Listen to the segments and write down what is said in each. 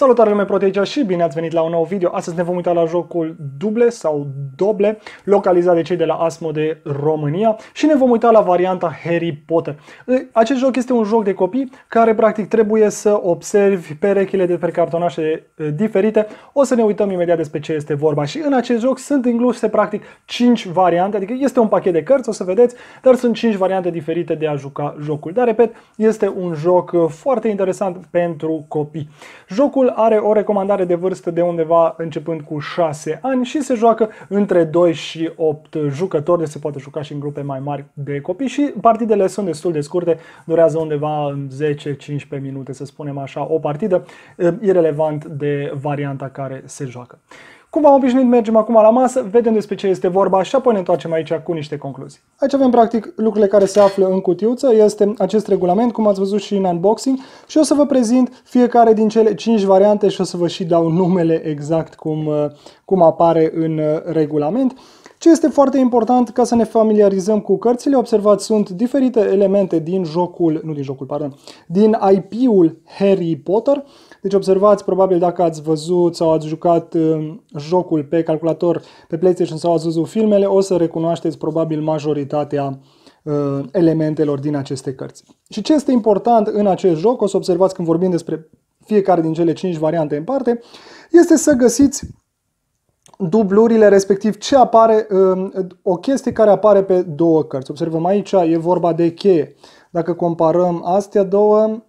Salutare lume proteica și bine ați venit la un nou video. Astăzi ne vom uita la jocul duble sau doble, localizat de cei de la Asmo de România și ne vom uita la varianta Harry Potter. Acest joc este un joc de copii care practic trebuie să observi perechile de pe cartonașe diferite. O să ne uităm imediat despre ce este vorba și în acest joc sunt incluse practic 5 variante, adică este un pachet de cărți, o să vedeți, dar sunt 5 variante diferite de a juca jocul. Dar repet, este un joc foarte interesant pentru copii. Jocul are o recomandare de vârstă de undeva începând cu 6 ani și se joacă între 2 și 8 jucători, deci se poate juca și în grupe mai mari de copii și partidele sunt destul de scurte, durează undeva în 10-15 minute, să spunem așa, o partidă, irelevant de varianta care se joacă. Cum am obișnuit, mergem acum la masă, vedem despre ce este vorba și apoi ne întoarcem aici cu niște concluzii. Aici avem practic lucrurile care se află în cutiuță, este acest regulament, cum ați văzut și în unboxing și o să vă prezint fiecare din cele 5 variante și o să vă și dau numele exact cum, uh, cum apare în uh, regulament. Ce este foarte important ca să ne familiarizăm cu cărțile, observați, sunt diferite elemente din jocul, nu din jocul, pardon, din IP-ul Harry Potter, deci observați, probabil dacă ați văzut sau ați jucat um, jocul pe calculator pe PlayStation sau ați văzut filmele, o să recunoașteți probabil majoritatea uh, elementelor din aceste cărți. Și ce este important în acest joc, o să observați când vorbim despre fiecare din cele 5 variante în parte, este să găsiți dublurile, respectiv ce apare, um, o chestie care apare pe două cărți. Observăm aici, e vorba de cheie. Dacă comparăm astea două,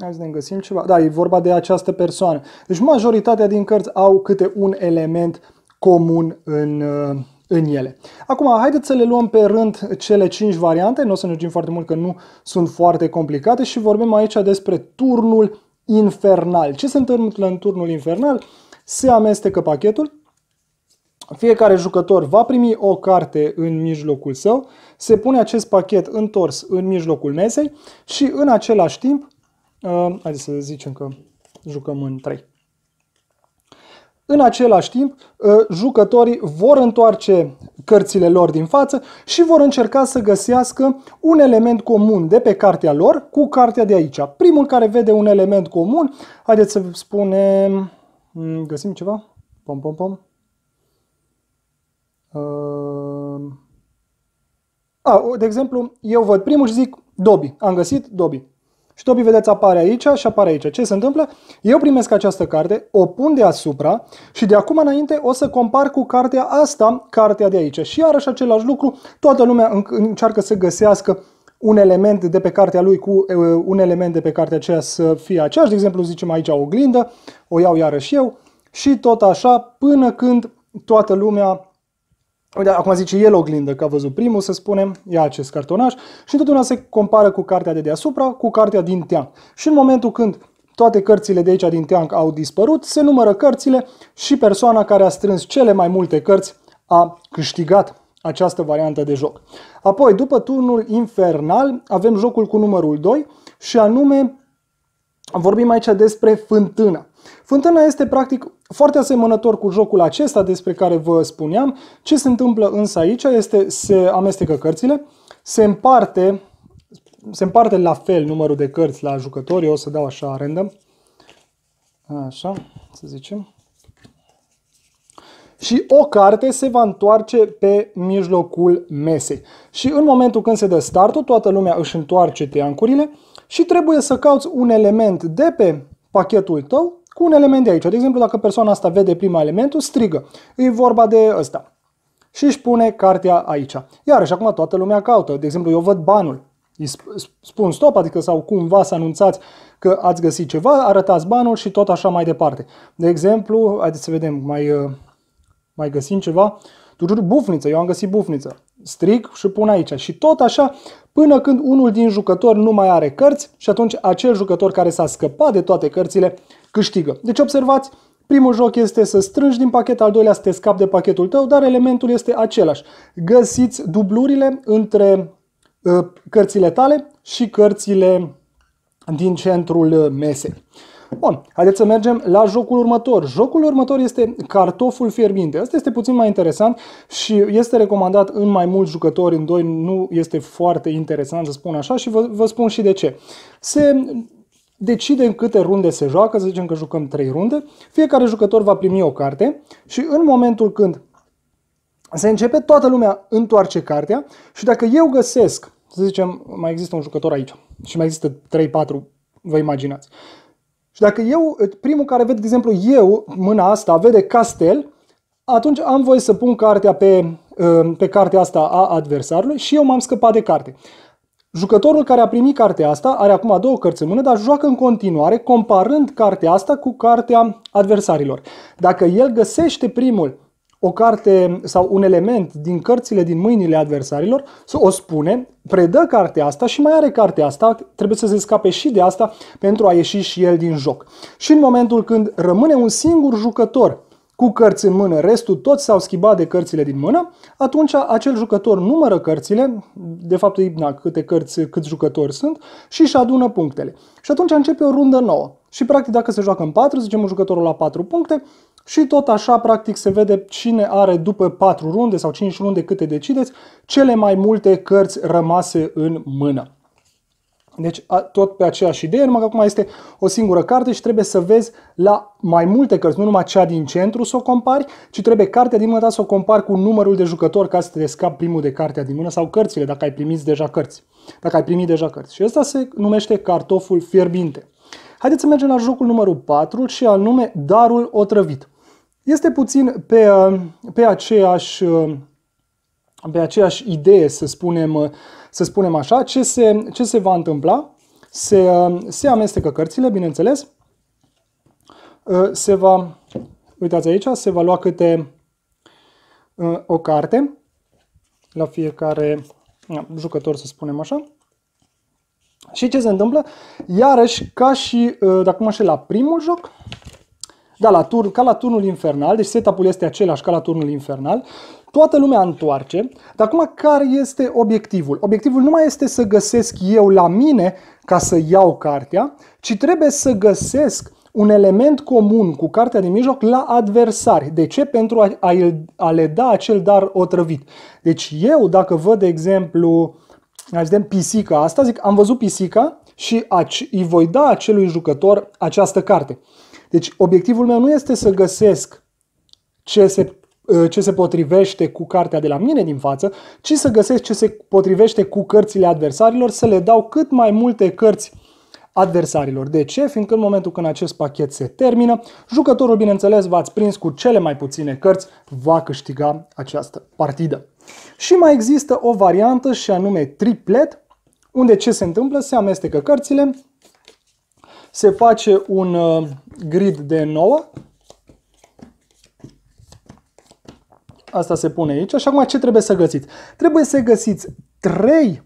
hai să ne găsim ceva, da, e vorba de această persoană. Deci majoritatea din cărți au câte un element comun în, uh, în ele. Acum, haideți să le luăm pe rând cele 5 variante, nu o să ne foarte mult că nu sunt foarte complicate și vorbim aici despre turnul infernal. Ce se întâmplă în turnul infernal? Se amestecă pachetul, fiecare jucător va primi o carte în mijlocul său, se pune acest pachet întors în mijlocul mesei și în același timp Uh, haideți să zicem că jucăm în 3. În același timp, ă, jucătorii vor întoarce cărțile lor din față și vor încerca să găsească un element comun de pe cartea lor cu cartea de aici. Primul care vede un element comun, haideți să spunem... Mm, găsim ceva? Pom, pom, pom. A, de exemplu, eu văd primul și zic Dobby. Am găsit Dobby. Și Topi, vedeți, apare aici și apare aici. Ce se întâmplă? Eu primesc această carte, o pun deasupra și de acum înainte o să compar cu cartea asta, cartea de aici. Și iarăși același lucru, toată lumea încearcă să găsească un element de pe cartea lui cu un element de pe cartea aceea să fie aceeași. De exemplu, zicem aici o oglindă, o iau iarăși eu și tot așa până când toată lumea Uite, acum zice el oglindă, că a văzut primul, să spunem, ia acest cartonaș și întotdeauna se compară cu cartea de deasupra cu cartea din teanc. Și în momentul când toate cărțile de aici din teanc au dispărut, se numără cărțile și persoana care a strâns cele mai multe cărți a câștigat această variantă de joc. Apoi, după turnul infernal, avem jocul cu numărul 2 și anume vorbim aici despre fântână. Fântâna este practic foarte asemănător cu jocul acesta despre care vă spuneam. Ce se întâmplă însă aici este se amestecă cărțile, se împarte, se împarte la fel numărul de cărți la jucători, eu o să dau așa random, așa să zicem, și o carte se va întoarce pe mijlocul mesei. Și în momentul când se dă startul, toată lumea își întoarce teancurile și trebuie să cauți un element de pe pachetul tău cu un element de aici. De exemplu, dacă persoana asta vede prima elementul, strigă. E vorba de ăsta. Și își pune cartea aici. Iar și acum toată lumea caută. De exemplu, eu văd banul. Îi spun stop, adică sau cumva să anunțați că ați găsit ceva, arătați banul și tot așa mai departe. De exemplu, haideți să vedem, mai, mai găsim ceva. Bufniță, eu am găsit bufniță stric și pun aici. Și tot așa până când unul din jucători nu mai are cărți și atunci acel jucător care s-a scăpat de toate cărțile câștigă. Deci observați, primul joc este să strângi din pachet, al doilea să te scapi de pachetul tău, dar elementul este același. Găsiți dublurile între uh, cărțile tale și cărțile din centrul uh, mesei. Bun, haideți să mergem la jocul următor. Jocul următor este cartoful fierbinte. Asta este puțin mai interesant și este recomandat în mai mulți jucători, în doi nu este foarte interesant să spun așa și vă, vă spun și de ce. Se decide în câte runde se joacă, să zicem că jucăm 3 runde, fiecare jucător va primi o carte și în momentul când se începe, toată lumea întoarce cartea și dacă eu găsesc, să zicem, mai există un jucător aici și mai există 3-4, vă imaginați, și dacă eu, primul care vede, de exemplu, eu, mâna asta, vede castel, atunci am voie să pun cartea pe, uh, pe cartea asta a adversarului și eu m-am scăpat de carte. Jucătorul care a primit cartea asta are acum două cărți în mână, dar joacă în continuare comparând cartea asta cu cartea adversarilor. Dacă el găsește primul o carte sau un element din cărțile din mâinile adversarilor, să o spune, predă cartea asta și mai are cartea asta, trebuie să se scape și de asta pentru a ieși și el din joc. Și în momentul când rămâne un singur jucător cu cărți în mână, restul toți s-au schimbat de cărțile din mână, atunci acel jucător numără cărțile, de fapt na, câte cărți, câți jucători sunt, și își adună punctele. Și atunci începe o rundă nouă. Și practic dacă se joacă în 4, zicem jucătorul la 4 puncte, și tot așa, practic, se vede cine are după 4 runde sau 5 runde câte decideți, cele mai multe cărți rămase în mână. Deci tot pe aceeași idee, numai că acum este o singură carte și trebuie să vezi la mai multe cărți, nu numai cea din centru să o compari, ci trebuie cartea din mână să o compari cu numărul de jucători ca să te scapi primul de cartea din mână sau cărțile, dacă ai primit deja cărți. Dacă ai primit deja cărți. Și asta se numește cartoful fierbinte. Haideți să mergem la jocul numărul 4 și anume Darul otrăvit este puțin pe, uh, pe, aceeași, uh, pe aceeași idee, să spunem, uh, să spunem așa, ce se, ce se va întâmpla. Se, se amestecă cărțile, bineînțeles. Se va, uitați aici, se va lua câte o carte la fiecare jucător, să spunem așa. Și ce se întâmplă? Iarăși, ca și, dacă mă la primul joc, da, la turn, ca la turnul infernal, deci setup-ul este același ca la turnul infernal. Toată lumea întoarce, dar acum care este obiectivul? Obiectivul nu mai este să găsesc eu la mine ca să iau cartea, ci trebuie să găsesc un element comun cu cartea de mijloc la adversari. De ce? Pentru a, a, a le da acel dar otrăvit. Deci eu, dacă văd, de exemplu, aș vedem pisica asta, zic, am văzut pisica și aci, îi voi da acelui jucător această carte. Deci obiectivul meu nu este să găsesc ce se, uh, ce se potrivește cu cartea de la mine din față, ci să găsesc ce se potrivește cu cărțile adversarilor, să le dau cât mai multe cărți adversarilor. De ce? Fiindcă în momentul când acest pachet se termină, jucătorul, bineînțeles, v-ați prins cu cele mai puține cărți, va câștiga această partidă. Și mai există o variantă și anume triplet, unde ce se întâmplă? Se amestecă cărțile, se face un uh, grid de 9. Asta se pune aici. Așa acum ce trebuie să găsiți? Trebuie să găsiți 3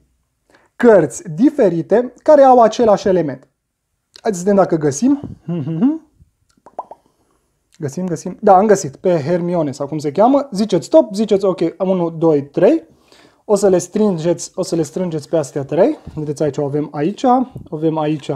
cărți diferite care au același element. Haideți să vedem dacă găsim. Găsim, găsim. Da, am găsit. Pe Hermione sau cum se cheamă. Ziceți stop, ziceți ok, 1, 2, 3. O să le strângeți, o să le strângeți pe astea 3. Vedeți aici, o avem aici, o avem aici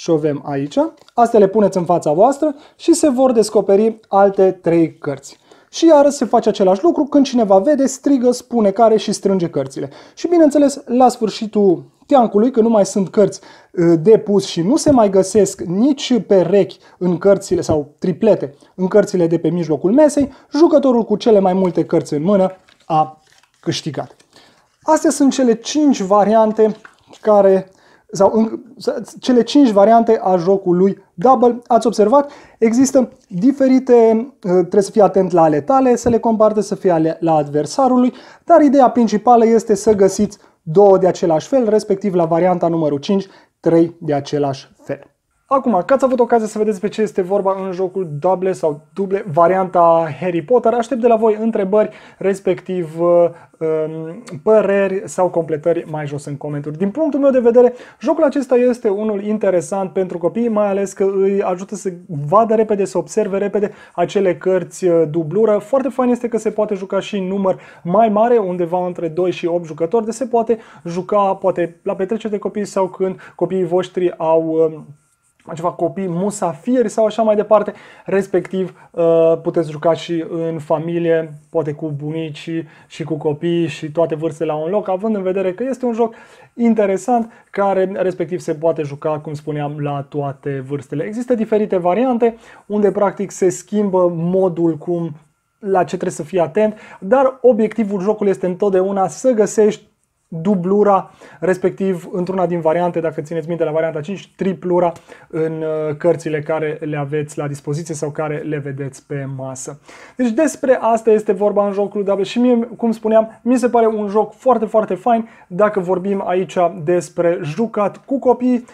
și o avem aici. Astea le puneți în fața voastră și se vor descoperi alte trei cărți. Și iară se face același lucru, când cineva vede, strigă, spune care și strânge cărțile. Și bineînțeles, la sfârșitul teancului, că nu mai sunt cărți depus și nu se mai găsesc nici perechi în cărțile sau triplete în cărțile de pe mijlocul mesei, jucătorul cu cele mai multe cărți în mână a câștigat. Astea sunt cele 5 variante care sau în, cele cinci variante a jocului double. Ați observat, există diferite, uh, trebuie să fii atent la ale tale, să le comparte să fie ale, la adversarului, dar ideea principală este să găsiți două de același fel, respectiv la varianta numărul 5, trei de același fel. Acum, că ați avut ocazia să vedeți pe ce este vorba în jocul Double sau Duble, varianta Harry Potter, aștept de la voi întrebări, respectiv uh, um, păreri sau completări mai jos în comentarii. Din punctul meu de vedere, jocul acesta este unul interesant pentru copii, mai ales că îi ajută să vadă repede, să observe repede acele cărți uh, dublură. Foarte fain este că se poate juca și în număr mai mare, undeva între 2 și 8 jucători, de se poate juca poate la petrecere de copii sau când copiii voștri au um, ceva copii musafieri sau așa mai departe, respectiv uh, puteți juca și în familie, poate cu bunici și cu copii și toate vârstele la un loc, având în vedere că este un joc interesant care respectiv se poate juca, cum spuneam, la toate vârstele. Există diferite variante unde practic se schimbă modul cum la ce trebuie să fii atent, dar obiectivul jocului este întotdeauna să găsești dublura, respectiv într-una din variante, dacă țineți minte la varianta 5, triplura în uh, cărțile care le aveți la dispoziție sau care le vedeți pe masă. Deci despre asta este vorba în jocul Double și mie, cum spuneam, mi se pare un joc foarte, foarte fain dacă vorbim aici despre jucat cu copii,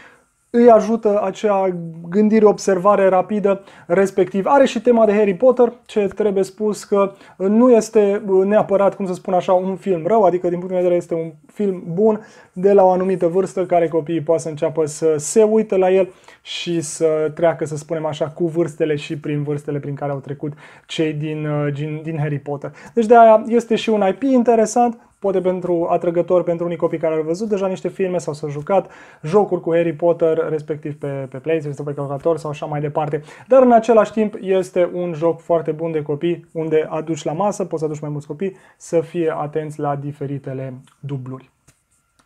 îi ajută acea gândire, observare rapidă, respectiv. Are și tema de Harry Potter, ce trebuie spus că nu este uh, neapărat, cum să spun așa, un film rău, adică din punct de vedere este un film bun de la o anumită vârstă care copiii poate să înceapă să se uită la el și să treacă, să spunem așa, cu vârstele și prin vârstele prin care au trecut cei din, uh, din, din Harry Potter. Deci de aia este și un IP interesant, poate pentru atrăgător pentru unii copii care au văzut deja niște filme sau s-au jucat jocuri cu Harry Potter, respectiv pe, pe PlayStation sau pe calculator sau așa mai departe. Dar în același timp este un joc foarte bun de copii, unde aduci la masă, poți aduci mai mulți copii, să fie atenți la diferitele dubluri.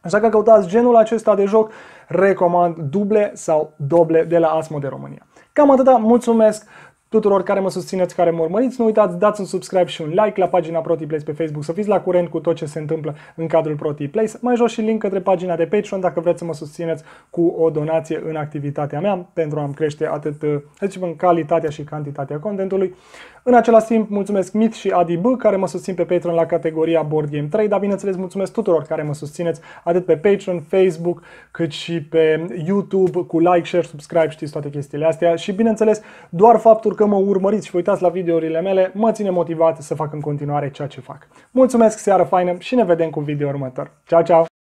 Așa că căutați genul acesta de joc, recomand duble sau doble de la Asmo de România. Cam atâta, mulțumesc! tuturor care mă susțineți, care mă urmăriți. Nu uitați, dați un subscribe și un like la pagina ProTiPlace pe Facebook, să fiți la curent cu tot ce se întâmplă în cadrul ProTiPlace. Mai jos și link către pagina de Patreon dacă vreți să mă susțineți cu o donație în activitatea mea pentru a-mi crește atât, eh, să zicem, calitatea și cantitatea contentului. În același timp, mulțumesc Mit și Adi B, care mă susțin pe Patreon la categoria Board Game 3, dar bineînțeles mulțumesc tuturor care mă susțineți atât pe Patreon, Facebook, cât și pe YouTube cu like, share, subscribe, știți toate chestiile astea și bineînțeles doar faptul că mă urmăriți și vă uitați la videourile mele, mă ține motivat să fac în continuare ceea ce fac. Mulțumesc, seară faină și ne vedem cu video următor. Ciao, ciao!